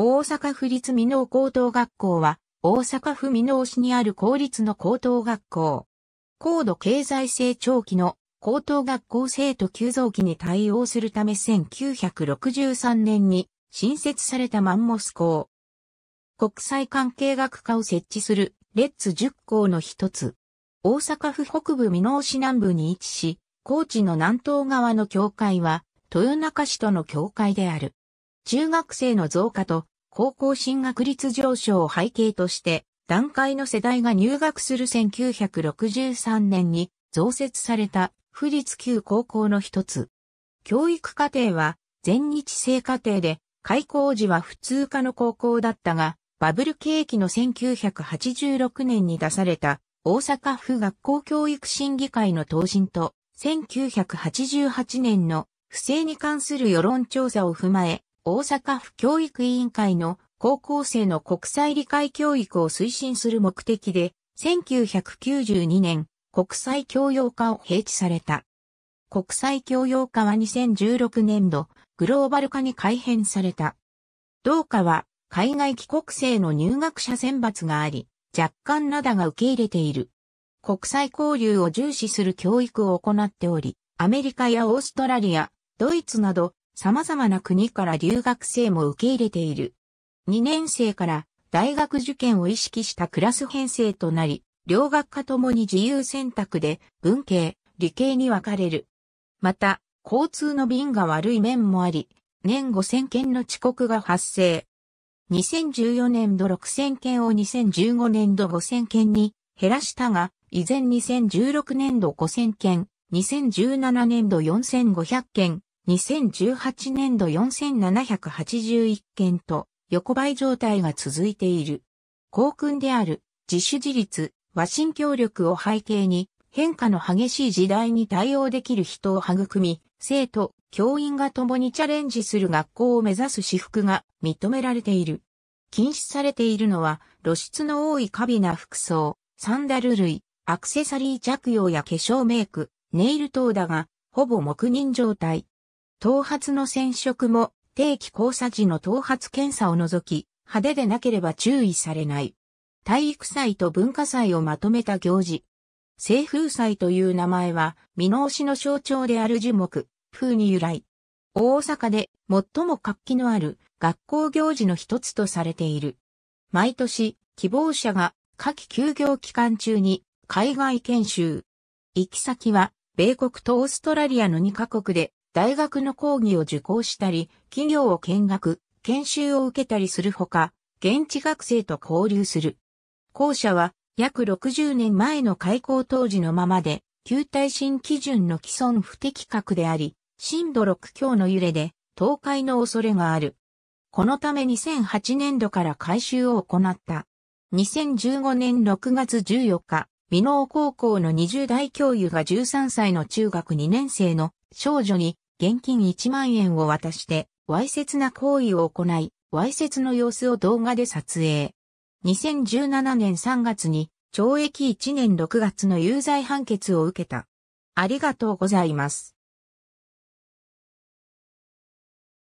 大阪府立美濃高等学校は、大阪府美濃市にある公立の高等学校。高度経済成長期の高等学校生徒急増期に対応するため1963年に新設されたマンモス校。国際関係学科を設置するレッツ10校の一つ。大阪府北部美濃市南部に位置し、高知の南東側の境界は豊中市との境界である。中学生の増加と高校進学率上昇を背景として、段階の世代が入学する1963年に増設された府立旧高校の一つ。教育課程は全日制課程で、開校時は普通科の高校だったが、バブル景気の1986年に出された大阪府学校教育審議会の答申と1988年の不正に関する世論調査を踏まえ、大阪府教育委員会の高校生の国際理解教育を推進する目的で、1992年、国際教養科を併置された。国際教養科は2016年度、グローバル化に改編された。同科は、海外帰国生の入学者選抜があり、若干なだが受け入れている。国際交流を重視する教育を行っており、アメリカやオーストラリア、ドイツなど様々な国から留学生も受け入れている。2年生から大学受験を意識したクラス編成となり、両学科ともに自由選択で文系、理系に分かれる。また、交通の便が悪い面もあり、年5000件の遅刻が発生。2014年度6000件を2015年度5000件に減らしたが、依然2016年度5000件、2017年度4500件、2018年度4781件と横ばい状態が続いている。校訓である自主自立、和親協力を背景に変化の激しい時代に対応できる人を育み、生徒、教員が共にチャレンジする学校を目指す私服が認められている。禁止されているのは露出の多い過敏な服装、サンダル類、アクセサリー着用や化粧メイク、ネイル等だが、ほぼ黙認状態。頭髪の染色も定期交差時の頭髪検査を除き、派手でなければ注意されない。体育祭と文化祭をまとめた行事。清風祭という名前は、美濃市の象徴である樹木、風に由来。大阪で最も活気のある学校行事の一つとされている。毎年、希望者が夏季休業期間中に海外研修。行き先は、米国とオーストラリアの2カ国で大学の講義を受講したり、企業を見学、研修を受けたりするほか、現地学生と交流する。校舎は約60年前の開校当時のままで、旧耐震基準の既存不適格であり、震度6強の揺れで倒壊の恐れがある。このため2008年度から改修を行った。2015年6月14日、美濃高校の20代教諭が13歳の中学2年生の少女に現金1万円を渡して、わいせつな行為を行い、わいせつの様子を動画で撮影。2017年3月に、懲役1年6月の有罪判決を受けた。ありがとうございます。